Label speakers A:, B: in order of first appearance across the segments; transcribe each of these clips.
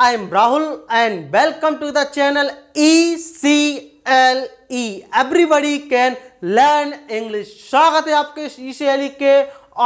A: I am Rahul and welcome to the channel ECLE. E. Everybody can learn English. स्वागत है आपके ECLE e के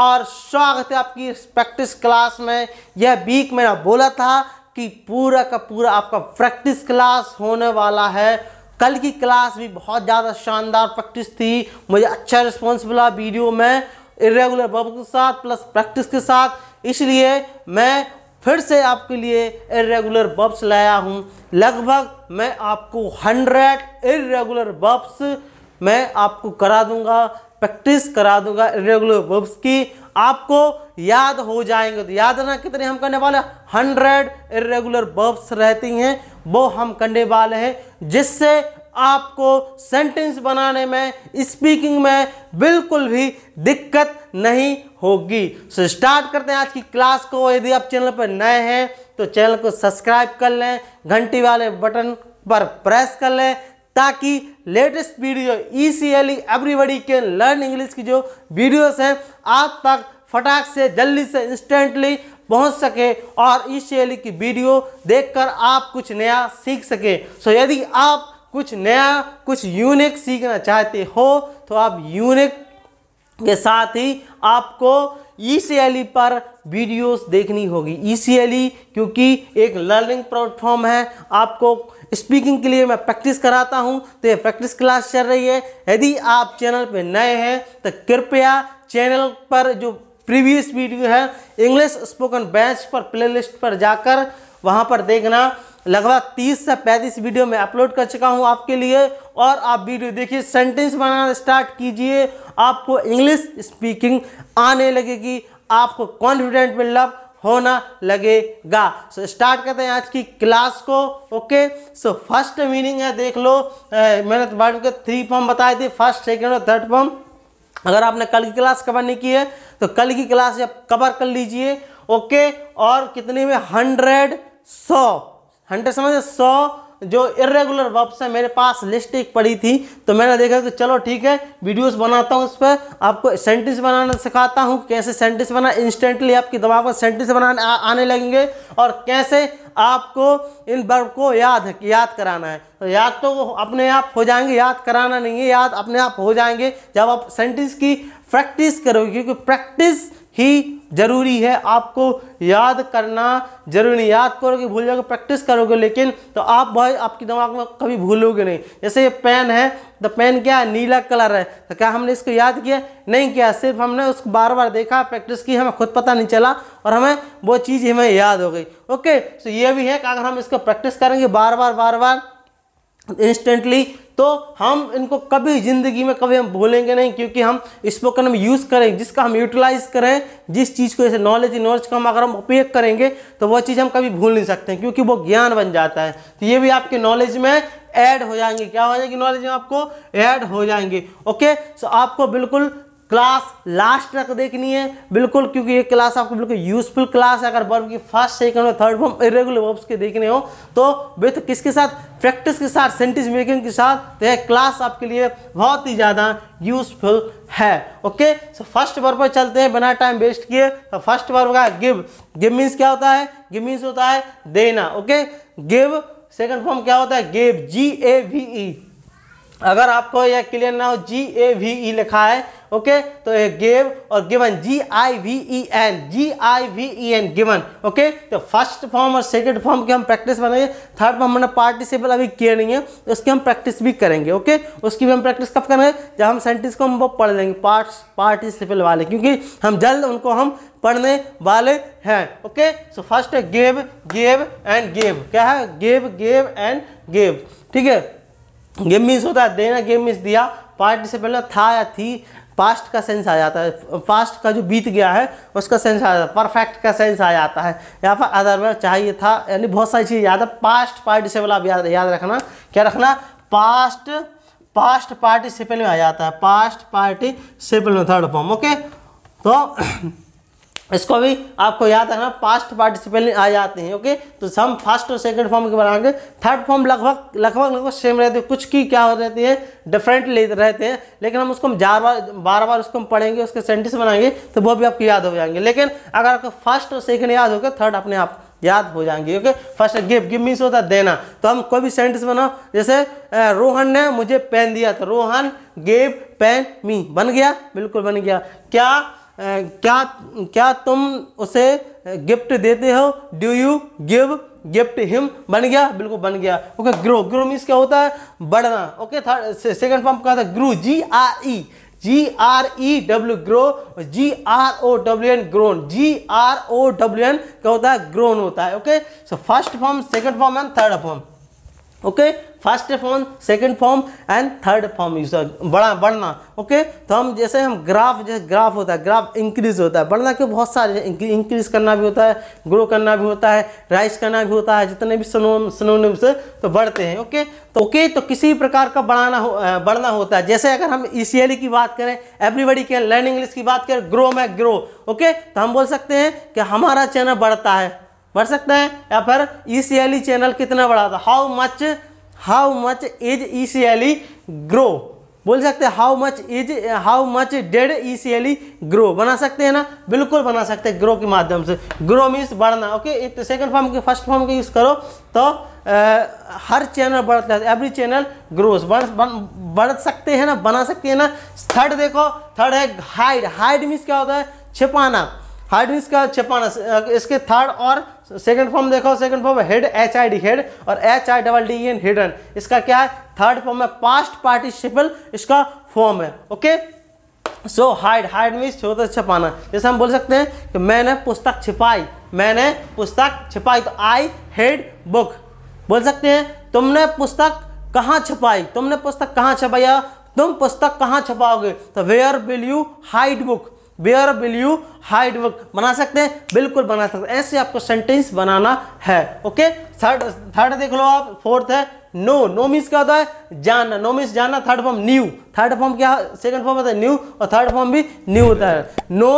A: और स्वागत है आपकी प्रैक्टिस क्लास में यह वीक मैंने बोला था कि पूरा का पूरा आपका प्रैक्टिस क्लास होने वाला है कल की क्लास भी बहुत ज़्यादा शानदार प्रैक्टिस थी मुझे अच्छा रिस्पॉन्स मिला वीडियो में इरेगुलर बबू के साथ प्लस प्रैक्टिस के साथ इसलिए मैं फिर से आपके लिए इरेगुलर बब्स लाया हूँ लगभग मैं आपको हंड्रेड इरेगुलर बब्स मैं आपको करा दूंगा प्रैक्टिस करा दूंगा इरेगुलर बब्स की आपको याद हो जाएंगे तो याद रखना कितने हम करने वाले हंड्रेड इरेगुलर बब्स रहती हैं वो हम करने वाले हैं जिससे आपको सेंटेंस बनाने में स्पीकिंग में बिल्कुल भी दिक्कत नहीं होगी सो स्टार्ट करते हैं आज की क्लास को यदि आप चैनल पर नए हैं तो चैनल को सब्सक्राइब कर लें घंटी वाले बटन पर प्रेस कर लें ताकि latest video E C L everybody के लर्न इंग्लिश की जो वीडियोस हैं आप तक फटाक से जल्दी से इंस्टेंटली पहुंच सके और ई सी एल की वीडियो देखकर आप कुछ नया सीख सके सो यदि आप कुछ नया कुछ यूनिक सीखना चाहते हो तो आप यूनिक के साथ ही आपको ई e सी e पर वीडियोस देखनी होगी ई e सी क्योंकि एक लर्निंग प्लेटफॉर्म है आपको स्पीकिंग के लिए मैं प्रैक्टिस कराता हूं तो ये प्रैक्टिस क्लास चल रही है यदि आप चैनल पे नए हैं तो कृपया चैनल पर जो प्रीवियस वीडियो है इंग्लिश स्पोकन बैच पर प्लेलिस्ट पर जाकर वहां पर देखना लगभग 30 से 35 वीडियो मैं अपलोड कर चुका हूं आपके लिए और आप वीडियो देखिए सेंटेंस बनाना स्टार्ट कीजिए आपको इंग्लिश स्पीकिंग आने लगेगी आपको कॉन्फिडेंट बिल्डअप होना लगेगा सो so, स्टार्ट करते हैं आज की क्लास को ओके सो फर्स्ट मीनिंग है देख लो मैंने वर्ड के थ्री फॉर्म बताए थे फर्स्ट सेकेंड और थर्ड फॉर्म अगर आपने कल की क्लास कवर नहीं की है तो कल की क्लास आप कवर कर लीजिए ओके और कितने में हंड्रेड सौ हंड्रेड समझ सौ जो इरेगुलर वर्ब्स है मेरे पास लिस्ट एक पड़ी थी तो मैंने देखा कि चलो ठीक है वीडियोस बनाता हूँ उस पर आपको सेंटेंस बनाना सिखाता हूँ कैसे सेंटेंस बना इंस्टेंटली आपकी दिमाग में सेंटेंस बनाने आ, आने लगेंगे और कैसे आपको इन वर्ब को याद याद कराना है तो याद तो अपने आप हो जाएंगे याद कराना नहीं है याद अपने आप हो जाएंगे जब आप सेंटेंस की प्रैक्टिस करोगे क्योंकि प्रैक्टिस ही जरूरी है आपको याद करना जरूरी याद करोगे भूल जाओगे प्रैक्टिस करोगे लेकिन तो आप भाई आपके दिमाग में कभी भूलोगे नहीं जैसे ये पेन है तो पेन क्या है नीला कलर है तो क्या हमने इसको याद किया नहीं किया सिर्फ हमने उसको बार बार देखा प्रैक्टिस की हमें खुद पता नहीं चला और हमें वो चीज़ हमें याद हो गई ओके तो ये भी है कि अगर हम इसको प्रैक्टिस करेंगे बार बार बार बार इंस्टेंटली तो हम इनको कभी ज़िंदगी में कभी हम भूलेंगे नहीं क्योंकि हम स्पोकन हम यूज़ करें जिसका हम यूटिलाइज करें जिस चीज़ को जैसे नॉलेज नॉलेज का हम अगर हम उपयोग करेंगे तो वह चीज़ हम कभी भूल नहीं सकते क्योंकि वो ज्ञान बन जाता है तो ये भी आपके नॉलेज में ऐड हो जाएंगे क्या हो जाएगी नॉलेज में आपको ऐड हो जाएंगे ओके सो आपको बिल्कुल क्लास लास्ट तक देखनी है बिल्कुल क्योंकि ये क्लास आपको बिल्कुल यूजफुल क्लास है अगर वर्ब की फर्स्ट सेकंड और थर्ड फॉर्म इरेगुलर वर्ब्स के देखने हो तो विथ किसके साथ प्रैक्टिस के साथ सेंटेंस मेकिंग के साथ तो यह क्लास आपके लिए बहुत ही ज़्यादा यूजफुल है ओके सो फर्स्ट वर्ब पर चलते हैं बिना टाइम वेस्ट किए तो फर्स्ट वर्ब का गिव गिव मीन्स क्या होता है गिव मीन्स होता है देना ओके गिव सेकेंड फॉर्म क्या होता है give ji A V E अगर आपको यह क्लियर ना हो जी ए वी ई लिखा है ओके तो ये गेव और given G I V E N G I V E N given okay तो फर्स्ट फॉर्म और सेकेंड फॉर्म की हम प्रैक्टिस बनाएंगे थर्ड फॉर्म हमने पार्टिसिपल अभी किया नहीं है तो उसकी हम प्रैक्टिस भी करेंगे ओके उसकी भी हम प्रैक्टिस कब करेंगे जब हम सेंटेंस को हम वो पढ़ लेंगे पार्ट्स पार्टिसिपल वाले क्योंकि हम जल्द उनको हम पढ़ने वाले हैं okay so first gave gave and gave क्या है गेव गेव एंड गेव ठीक है गेम मीन्स होता है देना गेम मीन्स दिया पार्टिसिपल था या थी पास्ट का सेंस आ जाता है पास्ट का जो बीत गया है उसका सेंस आ जाता है परफेक्ट का सेंस आ जाता है यहाँ पर अदर चाहिए था यानी बहुत सारी चीज़ याद है पास्ट पार्टिसिपल आप याद याद रखना क्या रखना पास्ट पास्ट पार्टिसिपल में आ जाता है पास्ट पार्टिसिपल में थर्ड फॉर्म ओके तो इसको भी आपको याद रखना पास्ट पार्टिसिपल आ जाते हैं ओके तो हम फर्स्ट और सेकंड फॉर्म के बनाएंगे थर्ड फॉर्म लगभग लगभग लगभग सेम रहते हैं कुछ की क्या हो रहती है डिफरेंट रहते हैं लेकिन हम उसको हम चार बार बार बार उसको हम पढ़ेंगे उसके सेंटेंस बनाएंगे तो वो भी आपको याद हो जाएंगे लेकिन अगर आपको फर्स्ट और सेकेंड याद होगा थर्ड अपने आप याद हो जाएंगे okay first give give means होता देना तो हम कोई भी सेंटेंस बनाओ जैसे रोहन ने मुझे पेन दिया था तो रोहन गिव पेन मी बन गया बिल्कुल बन गया क्या क्या क्या तुम उसे गिफ्ट देते हो do you give gift him बन गया बिल्कुल बन गया ओके ग्रो ग्रो मीन्स क्या होता है बढ़ना ओके थर्ड सेकंड फॉर्म क्या था grow G R E G R E W grow G R O W N grown G R O W N क्या होता है ग्रोन होता है okay so first form second form and third form okay first form second form and third form use बड़ा बढ़ना okay तो हम जैसे हम ग्राफ जैसे ग्राफ होता है ग्राफ इंक्रीज होता है बढ़ना क्यों बहुत सारे इंक्रीज करना भी होता है ग्रो करना भी होता है राइज करना भी होता है जितने भी स्नो स्नो है तो बढ़ते हैं ओके तो ओके तो किसी प्रकार का बढ़ाना हो, बढ़ना होता है जैसे अगर हम ई की बात करें एवरीबडी के लर्न इंग्लिश की बात करें ग्रो में ग्रो ओके तो हम बोल सकते हैं कि हमारा चैनल बढ़ता है बढ़ सकते हैं या फिर ई सी चैनल कितना बड़ा था how much how much is E grow बोल सकते हैं how much is how much dead E C L E grow बना सकते हैं ना बिल्कुल बना सकते हैं ग्रो के माध्यम से ग्रो मीन्स बढ़ना ओके एक सेकंड फॉर्म के फर्स्ट फॉर्म का यूज़ करो तो आ, हर चैनल बढ़ता है एवरी चैनल ग्रोस बढ़ बढ़ सकते हैं ना बना सकते हैं ना थर्ड देखो थर्ड है हाइड हाइड मीन्स क्या होता है छिपाना हाइड मीन्स का छिपाना इसके थर्ड और सेकंड फॉर्म देखो second form hid H I D hid और H I double D N hidden इसका क्या है थर्ड फॉर्म है पास्ट पार्टिसिपल इसका फॉर्म है okay so hide hide means छोटा छपाना जैसे हम बोल सकते हैं कि मैंने पुस्तक छिपाई मैंने पुस्तक छिपाई तो आई हेड बुक बोल सकते हैं तुमने पुस्तक कहाँ छिपाई तुमने पुस्तक कहाँ छिपाया तुम पुस्तक कहाँ छपाओगे तो where will you hide book where will you hide work बना सकते हैं बिल्कुल बना सकते हैं ऐसे आपको सेंटेंस बनाना है ओके थर्ड थर्ड देख लो आप फोर्थ है नो नो मीन्स क्या होता है जाना नो मीन्स जाना third form knew third form क्या सेकंड फॉर्म होता है न्यू और थर्ड फॉर्म भी न्यू होता है know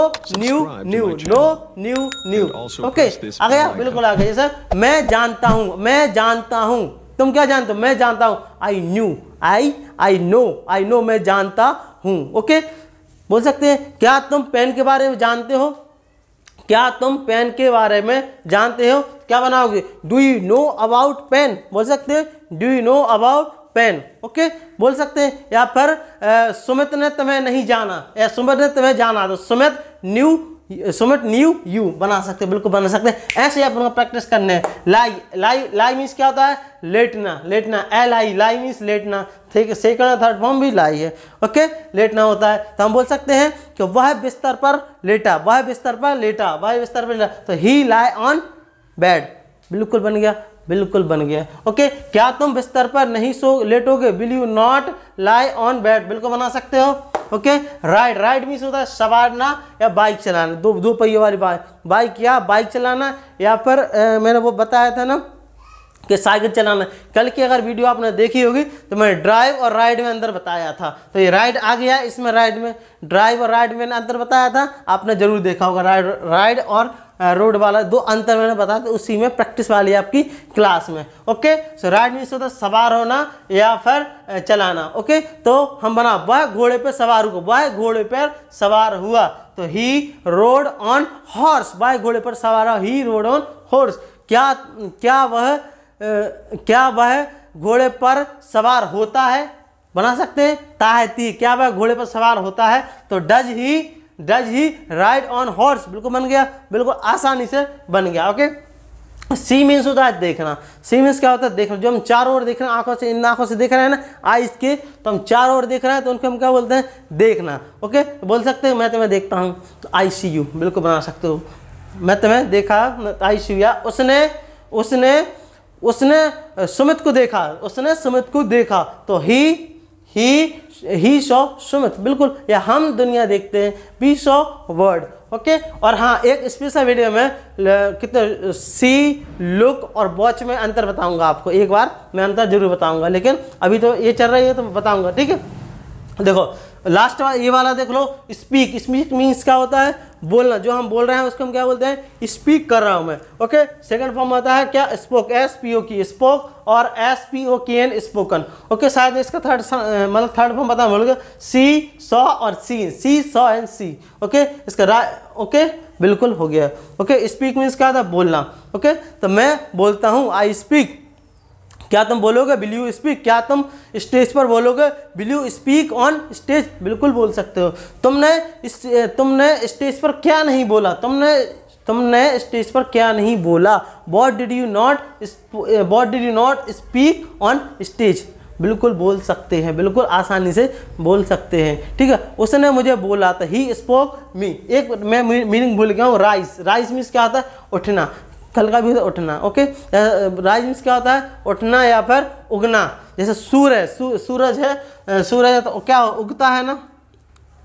A: knew knew know knew knew okay आ गया बिल्कुल आ गया सर मैं जानता हूं मैं जानता हूं तुम क्या जानते हो मैं जानता हूं I knew I I know I know मैं जानता हूं ओके okay? बोल सकते हैं क्या तुम पेन के बारे में जानते हो क्या तुम पेन के बारे में जानते हो क्या बनाओगे do you know about pen बोल सकते हैं do you know about pen okay बोल सकते हैं या फिर सुमित ने तुम्हें नहीं जाना या सुमित ने तुम्हें जाना तो सुमित न्यू सोमेट न्यू यू बना सकते हैं बिल्कुल बना सकते हैं ऐसे आप लोग प्रैक्टिस करने हैं लाई लाई लाई मीन्स क्या होता है लेटना लेटना एल आई लाई मीन्स लेटना ठीक है सेकंड और थर्ड फॉर्म भी लाई है ओके लेटना होता है तो हम बोल सकते हैं कि वह बिस्तर पर लेटा वह बिस्तर पर लेटा वह बिस्तर पर लेटा तो ही लाई ऑन बेड बिल्कुल बन गया बिल्कुल बन गया ओके क्या तुम बिस्तर पर नहीं सो लेटोगे will you not lie on bed बिल्कुल बना सकते हो ओके राइड राइड मीन्स होता है सवारना या बाइक चलाना दो दो पहिए वाली बाइक या बाइक चलाना या फिर मैंने वो बताया था ना कि साइकिल चलाना कल की अगर वीडियो आपने देखी होगी तो मैंने ड्राइव और राइड में अंदर बताया था तो ये राइड आ गया इसमें राइड में ड्राइव और राइड में अंदर बताया था आपने जरूर देखा होगा राइड राइड और रोड वाला दो अंतर मैंने बताया तो उसी में प्रैक्टिस वाली आपकी क्लास में ओके सो राइट मीन्स होता है सवार होना या फिर चलाना ओके तो हम बना वह घोड़े पर सवार हुआ वह घोड़े पर सवार हुआ तो ही रोड ऑन हॉर्स वह घोड़े पर सवार ही रोड ऑन हॉर्स क्या क्या वह क्या वह घोड़े पर सवार होता है बना सकते हैं ताहती क्या वह घोड़े पर सवार होता है तो does he does he ride on horse बिल्कुल बन गया बिल्कुल आसानी से बन गया ओके सी मीन्स होता है देखना सी मीन्स क्या होता है देखना जो हम चारों ओर देख रहे हैं आंखों से इन आंखों से देख रहे हैं ना आइज के तो हम चारों ओर देख रहे हैं तो उनको हम क्या बोलते हैं देखना ओके तो बोल सकते हैं मैं तुम्हें देखता हूँ तो आई सी यू बिल्कुल बना सकते हो मैं तुम्हें देखा आई सी यू उसने उसने उसने सुमित को देखा उसने सुमित को देखा तो ही ही ही सो सुमित बिल्कुल या हम दुनिया देखते हैं वी सो वर्ड ओके और हाँ एक स्पेशल वीडियो में कितने सी लुक और वॉच में अंतर बताऊंगा आपको एक बार मैं अंतर जरूर बताऊंगा लेकिन अभी तो ये चल रही है तो बताऊंगा ठीक है देखो लास्ट ये वाला देख लो स्पीक स्पीक मीन्स क्या होता है बोलना जो हम बोल रहे हैं उसको हम क्या बोलते हैं स्पीक कर रहा हूँ मैं ओके सेकंड फॉर्म आता है क्या स्पोक एस पी ओ की स्पोक और एस पी ओ की एन स्पोकन ओके शायद इसका थर्ड मतलब थर्ड फॉर्म बोल गया सी सॉ और see see saw and see okay इसका रा ओके बिल्कुल हो गया ओके स्पीक मीन्स क्या होता है बोलना ओके तो मैं बोलता हूँ आई स्पीक क्या तुम बोलोगे विल यू स्पीक क्या तुम स्टेज पर बोलोगे will you speak on stage बिल्कुल बोल सकते हो तुमने इस तुमने स्टेज पर क्या नहीं बोला तुमने तुमने स्टेज पर क्या नहीं बोला what did you not what did you not speak on stage बिल्कुल बोल सकते हैं बिल्कुल आसानी से बोल सकते हैं ठीक है उसने मुझे बोला था ही स्पोक मी एक मैं मीनिंग भूल गया हूँ राइस राइस मीन्स क्या होता है उठना थल का भी होता है उठना ओके मीन्स क्या होता है उठना या फिर उगना जैसे सूर्य सूरज है सूरज तो क्या हो? उगता है ना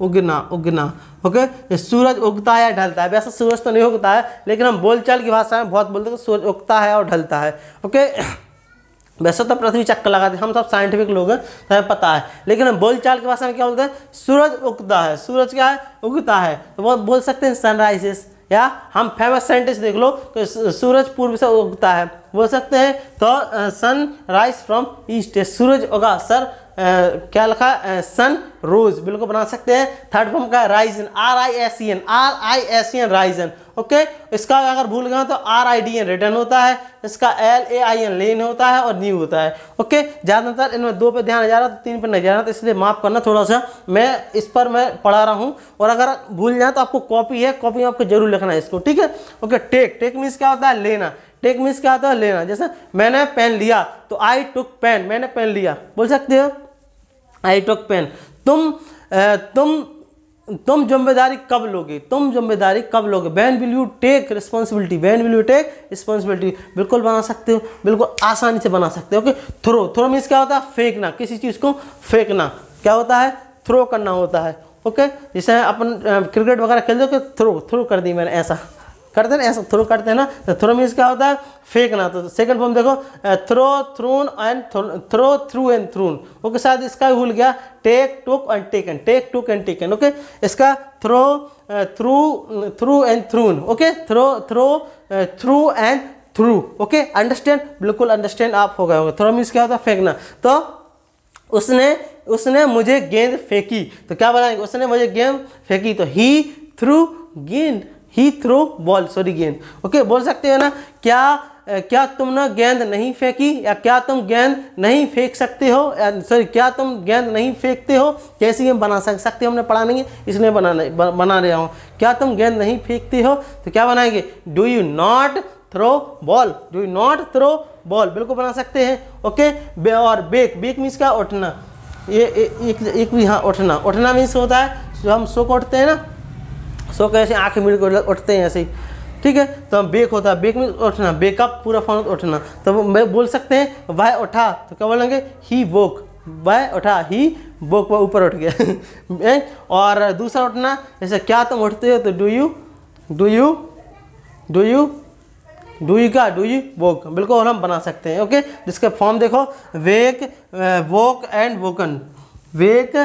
A: उगना उगना ओके सूरज उगता है या ढलता है वैसे सूरज तो नहीं उगता है लेकिन हम बोलचाल की भाषा में बहुत बोलते हैं सूरज उगता है और ढलता है ओके वैसे तो पृथ्वी चक्कर लगाते हैं हम सब साइंटिफिक लोग हैं तो हमें पता है लेकिन हम बोलचाल की भाषा में क्या बोलते हैं सूरज उगता है सूरज क्या है उगता है तो बहुत बोल सकते हैं सनराइजेस या हम फेमस साइंटिस्ट देख लो कि सूरज पूर्व से उगता है बोल सकते हैं तो सन राइज फ्रॉम ईस्ट सूरज होगा सर Uh, क्या लिखा सन रोज बिल्कुल बना सकते हैं थर्ड फॉर्म का risen R I S N R I S N risen okay इसका अगर भूल गए तो R I D N return होता है इसका एल ए आई एन लेन होता है और न्यू होता है ओके ज़्यादातर इनमें दो पे ध्यान जा रहा तो तीन पे नहीं जा रहा तो इसलिए माफ़ करना थोड़ा सा मैं इस पर मैं पढ़ा रहा हूँ और अगर भूल जाए तो आपको कॉपी है कॉपी में आपको जरूर लिखना है इसको ठीक है ओके टेक टेक मीन्स क्या होता है लेना टेक मीन्स क्या होता है लेना जैसे मैंने पेन लिया तो आई टुक पेन मैंने पेन लिया बोल सकते हो आई टुक पेन तुम तुम तुम जिम्मेदारी कब लोगे तुम जिम्मेदारी कब लोगे when will you take responsibility when will you take responsibility बिल्कुल बना सकते हो बिल्कुल आसानी से बना सकते हो ओके थ्रो थ्रो मीन्स क्या होता है फेंकना किसी चीज़ को फेंकना क्या होता है थ्रो करना होता है ओके जैसे अपन क्रिकेट वगैरह खेलते हो थ्रो थ्रो कर दी मैंने ऐसा करते ना ऐसा थ्रो करते हैं ना तो थ्रो मीन्स क्या होता है फेंकना तो सेकंड फॉर्म देखो throw thrown and throw threw and thrown okay साथ इसका भूल गया take took and taken take took and taken okay इसका throw threw threw and thrown okay throw throw threw and threw okay understand बिल्कुल understand आप हो गए होंगे थ्रो मीन्स क्या होता है फेंकना तो उसने उसने मुझे गेंद फेंकी तो क्या बनाएंगे उसने मुझे गेंद फेंकी तो ही थ्रू गेंद ही थ्रो बॉल सॉरी गेंद ओके बोल सकते हो ना क्या क्या तुम ना गेंद नहीं फेंकी या क्या तुम गेंद नहीं फेंक सकते हो सॉरी क्या तुम गेंद नहीं फेंकते हो कैसी गेम बना सक सकते हो हमने पढ़ा नहीं है इसलिए बनाने बना रहा हूँ क्या तुम गेंद नहीं फेंकते हो तो क्या बनाएंगे do you not throw ball do you not throw ball बिल्कुल बना सकते हैं ओके बे और बेक बेक मीन्स क्या उठना ये ए, एक एक भी हाँ उठना उठना मीन्स होता है जो हम सो को उठते हैं ना सो कैसे आँखें मिल कर उठते हैं ऐसे ही ठीक है तो हम बेक होता है बेक में उठना बेकअप पूरा फॉर्म उठना तो मैं बोल सकते हैं वह उठा तो क्या बोलेंगे ही वोक वह उठा ही वोक वह ऊपर उठ गया और दूसरा उठना जैसे क्या तुम उठते हो तो do you do you do you do you का डू यू वोक बिल्कुल हम बना सकते हैं ओके जिसका फॉर्म देखो wake woke and woken wake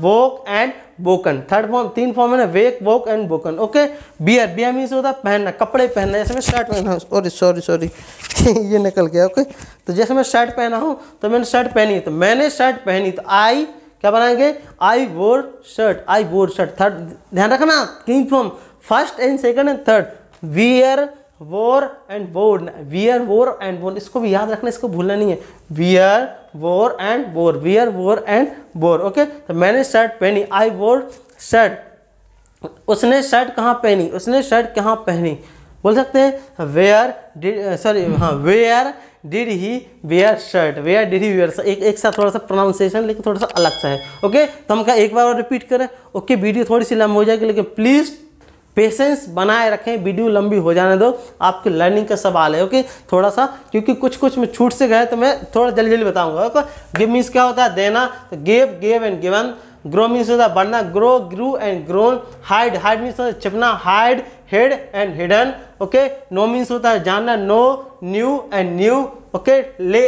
A: woke and woken third form तीन फॉर्म है ना wake woke and woken okay bear bear mean होता है पहनना कपड़े पहनना जैसे मैं शर्ट पहना सॉरी सॉरी सॉरी ये निकल गया ओके तो जैसे मैं शर्ट पहना हूँ तो मैंने शर्ट तो पहनी तो मैंने शर्ट पहनी तो आई क्या बनाएंगे आई वोर शर्ट आई वोर शर्ट थर्ड ध्यान रखना तीन form first and second and third wear wore and born wear wore and born इसको भी याद रखना इसको भूलना नहीं है wear wore and bore wear wore and bore okay तो मैंने शर्ट पहनी आई वोर शर्ट उसने शर्ट कहाँ पहनी उसने शर्ट कहाँ पहनी बोल सकते हैं वेयर डिड सॉरी हाँ where did he wear shirt where did he wear एक एक साथ थोड़ा सा प्रोनाउंसिएशन लेकिन थोड़ा सा अलग सा है ओके okay? तो हम क्या एक बार और रिपीट करें ओके okay, वीडियो थोड़ी सी लंबी हो जाएगी लेकिन प्लीज़ पेशेंस बनाए रखें वीडियो लंबी हो जाने दो आपके लर्निंग का सवाल है ओके थोड़ा सा क्योंकि कुछ कुछ में छूट से गए तो मैं थोड़ा जल्दी जल्दी बताऊंगा ओके गिव मीन्स क्या होता है देना तो gave gave and given grow means होता है बढ़ना grow grow and grown hide hide means होता है छिपना hide hid and hidden okay know means होता है जानना know knew and knew okay lay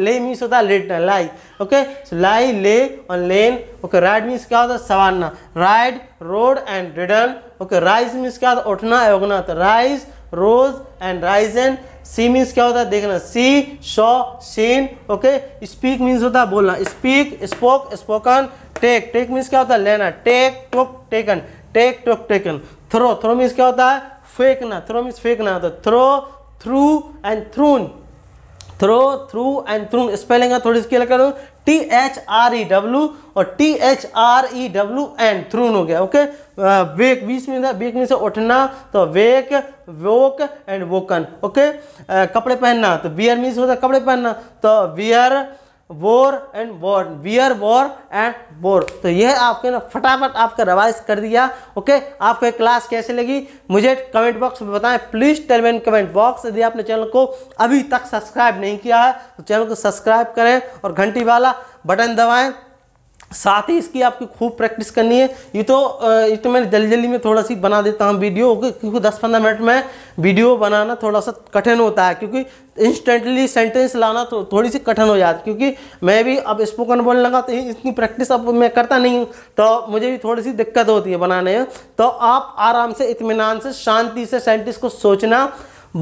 A: lay means होता है लेटना लाई ओके लाई ले और लेन ओके राइड मीन्स क्या होता है सवारना ride rode and ridden okay rise means क्या होता है उठना है उगना तो rise rose and rise and see means क्या होता है देखना see show seen okay speak means होता है बोलना speak spoke spoken take take means क्या होता है लेना take took taken take took taken throw throw means क्या होता है फेंकना थ्रो मीन्स फेंकना होता है throw threw and थ्रून throw threw and thrown spelling है थोड़ी इसकी अलग T H R E W और T H R E W N thrown हो गया ओके वेक बीच में वेक में से उठना तो wake woke and woken okay कपड़े पहनना तो बियर मीन्स होता कपड़े पहनना तो bear wore and wore wear wore and bore तो यह आपके ना फटाफट आपका रिवाइज कर दिया ओके आपको क्लास कैसे लगी मुझे कमेंट बॉक्स में बताएं please tell man comment box यदि आपने चैनल को अभी तक सब्सक्राइब नहीं किया है तो चैनल को सब्सक्राइब करें और घंटी वाला बटन दबाएं साथ ही इसकी आपकी खूब प्रैक्टिस करनी है ये तो ये तो मैं जल्दी जल्दी में थोड़ा सी बना देता हूँ वीडियो क्योंकि दस पंद्रह मिनट में वीडियो बनाना थोड़ा सा कठिन होता है क्योंकि इंस्टेंटली सेंटेंस लाना तो थोड़ी सी कठिन हो जाती क्योंकि मैं भी अब स्पोकन बोलने लगा तो इतनी प्रैक्टिस अब मैं करता नहीं हूँ तो मुझे भी थोड़ी सी दिक्कत होती है बनाने में तो आप आराम से इतमान से शांति से सेंटेंस को सोचना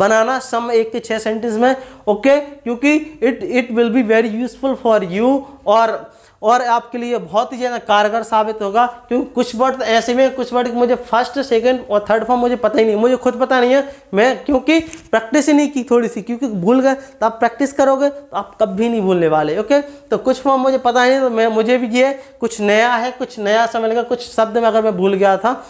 A: बनाना सम एक के छः सेंटेंस में ओके क्योंकि it it will be very useful for you और और आपके लिए बहुत ही ज़्यादा कारगर साबित होगा क्योंकि कुछ वर्ड तो ऐसे में कुछ वर्ड मुझे फर्स्ट सेकंड और थर्ड फॉर्म मुझे पता ही नहीं मुझे खुद पता नहीं है मैं क्योंकि प्रैक्टिस ही नहीं की थोड़ी सी क्योंकि भूल गए तो आप प्रैक्टिस करोगे तो आप कभी नहीं भूलने वाले ओके तो कुछ फॉर्म मुझे पता नहीं तो मैं मुझे भी ये कुछ नया है कुछ नया समझ लगा कुछ शब्द में अगर मैं भूल गया था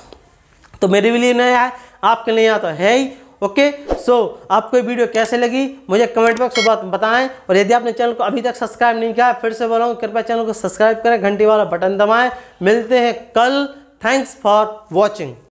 A: तो मेरे लिए नया है आपके लिए यहाँ तो है ही ओके सो आपको ये वीडियो कैसे लगी मुझे कमेंट बॉक्स में बताएं और यदि आपने चैनल को अभी तक सब्सक्राइब नहीं किया फिर से बोला हूँ कृपया चैनल को सब्सक्राइब करें घंटी वाला बटन दबाएं मिलते हैं कल थैंक्स फॉर वॉचिंग